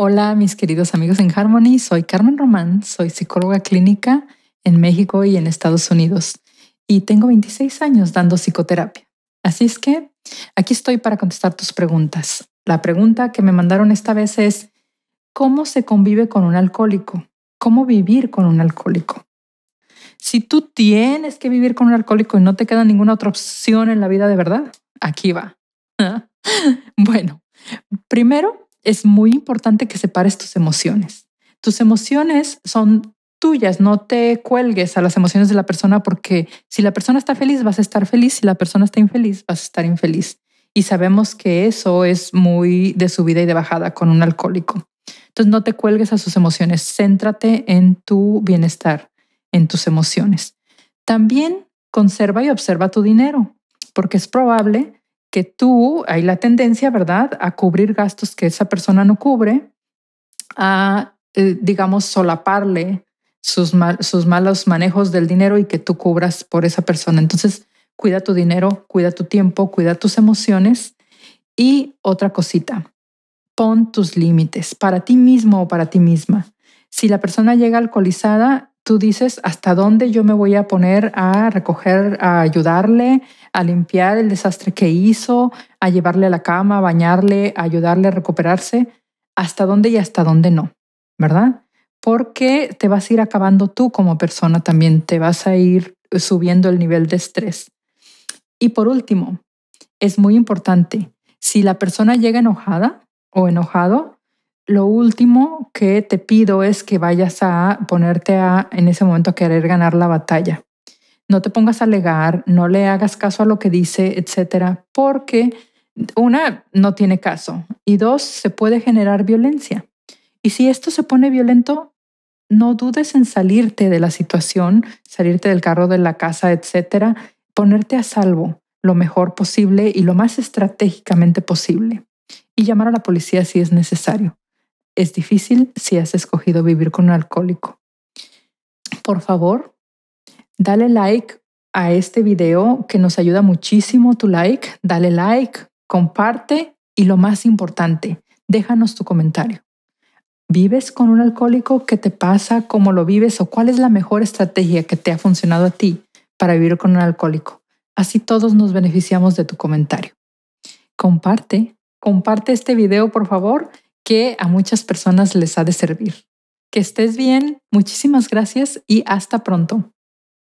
Hola mis queridos amigos en Harmony, soy Carmen Román, soy psicóloga clínica en México y en Estados Unidos y tengo 26 años dando psicoterapia. Así es que aquí estoy para contestar tus preguntas. La pregunta que me mandaron esta vez es, ¿cómo se convive con un alcohólico? ¿Cómo vivir con un alcohólico? Si tú tienes que vivir con un alcohólico y no te queda ninguna otra opción en la vida de verdad, aquí va. bueno, primero es muy importante que separes tus emociones. Tus emociones son tuyas, no te cuelgues a las emociones de la persona porque si la persona está feliz vas a estar feliz, si la persona está infeliz vas a estar infeliz. Y sabemos que eso es muy de subida y de bajada con un alcohólico. Entonces no te cuelgues a sus emociones, céntrate en tu bienestar, en tus emociones. También conserva y observa tu dinero, porque es probable que tú, hay la tendencia, ¿verdad?, a cubrir gastos que esa persona no cubre, a, eh, digamos, solaparle sus, sus malos manejos del dinero y que tú cubras por esa persona. Entonces, cuida tu dinero, cuida tu tiempo, cuida tus emociones. Y otra cosita, pon tus límites para ti mismo o para ti misma. Si la persona llega alcoholizada, tú dices hasta dónde yo me voy a poner a recoger, a ayudarle, a limpiar el desastre que hizo, a llevarle a la cama, a bañarle, a ayudarle a recuperarse, hasta dónde y hasta dónde no, ¿verdad? Porque te vas a ir acabando tú como persona también, te vas a ir subiendo el nivel de estrés. Y por último, es muy importante, si la persona llega enojada o enojado, lo último que te pido es que vayas a ponerte a, en ese momento, a querer ganar la batalla. No te pongas a alegar, no le hagas caso a lo que dice, etcétera, porque una, no tiene caso y dos, se puede generar violencia. Y si esto se pone violento, no dudes en salirte de la situación, salirte del carro, de la casa, etcétera, ponerte a salvo lo mejor posible y lo más estratégicamente posible y llamar a la policía si es necesario. Es difícil si has escogido vivir con un alcohólico. Por favor, dale like a este video que nos ayuda muchísimo tu like. Dale like, comparte y lo más importante, déjanos tu comentario. ¿Vives con un alcohólico? ¿Qué te pasa? ¿Cómo lo vives? ¿O cuál es la mejor estrategia que te ha funcionado a ti para vivir con un alcohólico? Así todos nos beneficiamos de tu comentario. Comparte, comparte este video por favor que a muchas personas les ha de servir. Que estés bien, muchísimas gracias y hasta pronto.